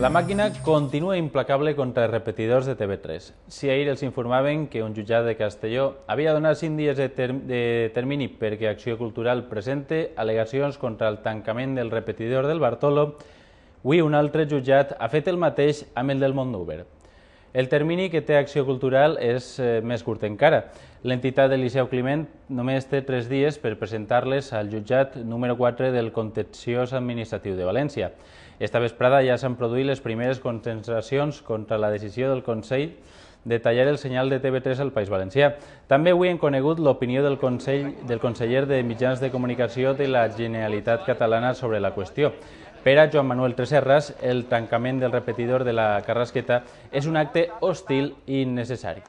La màquina continua implacable contra els repetidors de TV3. Si ahir els informaven que un jutjat de Castelló havia donat 5 dies de, ter de termini perquè Acció Cultural presente al·legacions contra el tancament del repetidor del Bartolo, avui un altre jutjat ha fet el mateix amb el del Montnúber. El termini que té Acció Cultural és eh, més curt encara. L'entitat de Liceu Climent només té tres dies per presentar-les al jutjat número 4 del Contenciós Administratiu de València. Esta vesprada ja s'han produït les primeres concentracions contra la decisió del Consell de tallar el senyal de TV3 al País Valencià. També avui hem conegut l'opinió del, Consell, del conseller de Mitjans de Comunicació de la Generalitat Catalana sobre la qüestió. Per a Joan Manuel Treserras, el tancament del repetidor de la Carrasqueta és un acte hostil i innecessari.